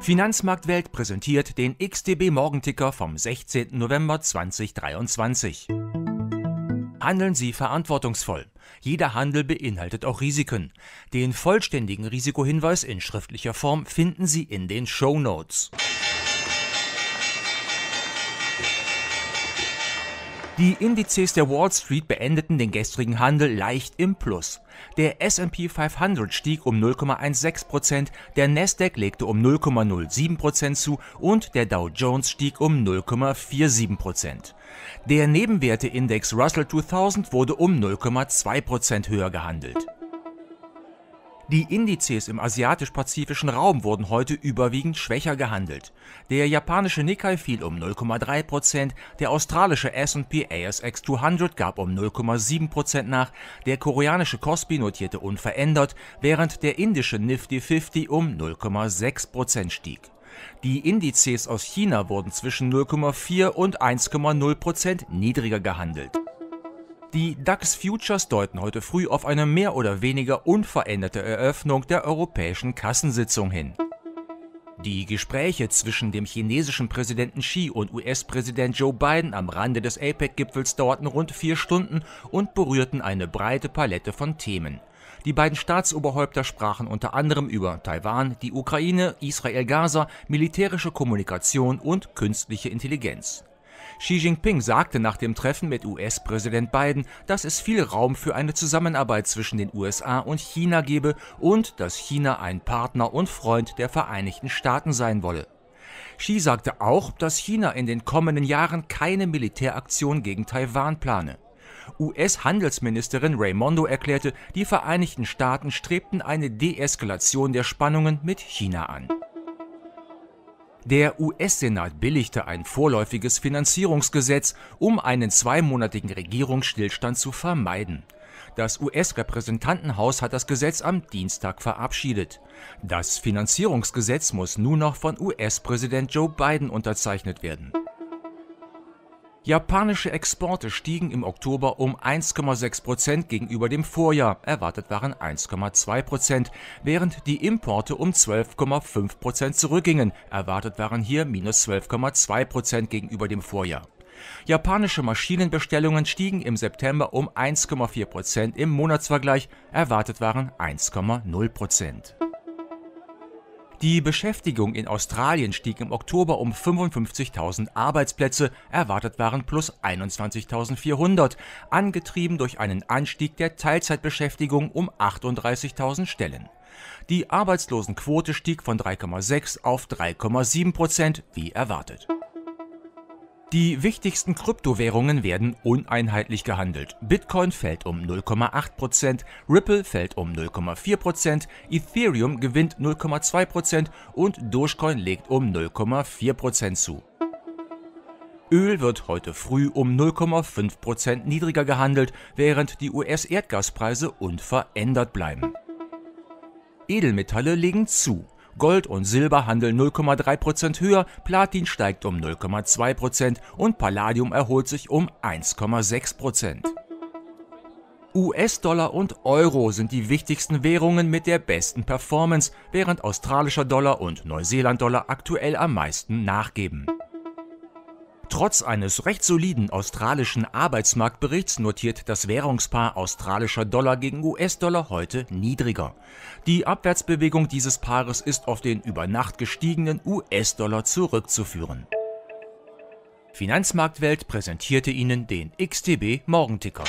Finanzmarktwelt präsentiert den XTB Morgenticker vom 16. November 2023. Handeln Sie verantwortungsvoll. Jeder Handel beinhaltet auch Risiken. Den vollständigen Risikohinweis in schriftlicher Form finden Sie in den Show Notes. Die Indizes der Wall Street beendeten den gestrigen Handel leicht im Plus. Der S&P 500 stieg um 0,16%, der Nasdaq legte um 0,07% zu und der Dow Jones stieg um 0,47%. Der Nebenwerteindex Russell 2000 wurde um 0,2% höher gehandelt. Die Indizes im asiatisch-pazifischen Raum wurden heute überwiegend schwächer gehandelt. Der japanische Nikkei fiel um 0,3%, der australische S&P ASX 200 gab um 0,7% nach, der koreanische Kospi notierte unverändert, während der indische Nifty 50 um 0,6% stieg. Die Indizes aus China wurden zwischen 0,4 und 1,0% niedriger gehandelt. Die DAX Futures deuten heute früh auf eine mehr oder weniger unveränderte Eröffnung der europäischen Kassensitzung hin. Die Gespräche zwischen dem chinesischen Präsidenten Xi und US-Präsident Joe Biden am Rande des APEC-Gipfels dauerten rund vier Stunden und berührten eine breite Palette von Themen. Die beiden Staatsoberhäupter sprachen unter anderem über Taiwan, die Ukraine, Israel-Gaza, militärische Kommunikation und künstliche Intelligenz. Xi Jinping sagte nach dem Treffen mit US-Präsident Biden, dass es viel Raum für eine Zusammenarbeit zwischen den USA und China gebe und dass China ein Partner und Freund der Vereinigten Staaten sein wolle. Xi sagte auch, dass China in den kommenden Jahren keine Militäraktion gegen Taiwan plane. US-Handelsministerin Raimondo erklärte, die Vereinigten Staaten strebten eine Deeskalation der Spannungen mit China an. Der US-Senat billigte ein vorläufiges Finanzierungsgesetz, um einen zweimonatigen Regierungsstillstand zu vermeiden. Das US-Repräsentantenhaus hat das Gesetz am Dienstag verabschiedet. Das Finanzierungsgesetz muss nun noch von US-Präsident Joe Biden unterzeichnet werden. Japanische Exporte stiegen im Oktober um 1,6% gegenüber dem Vorjahr, erwartet waren 1,2%, während die Importe um 12,5% zurückgingen, erwartet waren hier minus 12,2% gegenüber dem Vorjahr. Japanische Maschinenbestellungen stiegen im September um 1,4% im Monatsvergleich, erwartet waren 1,0%. Die Beschäftigung in Australien stieg im Oktober um 55.000 Arbeitsplätze, erwartet waren plus 21.400, angetrieben durch einen Anstieg der Teilzeitbeschäftigung um 38.000 Stellen. Die Arbeitslosenquote stieg von 3,6 auf 3,7 Prozent, wie erwartet. Die wichtigsten Kryptowährungen werden uneinheitlich gehandelt. Bitcoin fällt um 0,8%, Ripple fällt um 0,4%, Ethereum gewinnt 0,2% und Dogecoin legt um 0,4% zu. Öl wird heute früh um 0,5% niedriger gehandelt, während die US-Erdgaspreise unverändert bleiben. Edelmetalle legen zu. Gold und Silber handeln 0,3% höher, Platin steigt um 0,2% und Palladium erholt sich um 1,6%. US-Dollar und Euro sind die wichtigsten Währungen mit der besten Performance, während australischer Dollar und Neuseeland-Dollar aktuell am meisten nachgeben. Trotz eines recht soliden australischen Arbeitsmarktberichts notiert das Währungspaar australischer Dollar gegen US-Dollar heute niedriger. Die Abwärtsbewegung dieses Paares ist auf den über Nacht gestiegenen US-Dollar zurückzuführen. Finanzmarktwelt präsentierte Ihnen den XTB Morgenticker.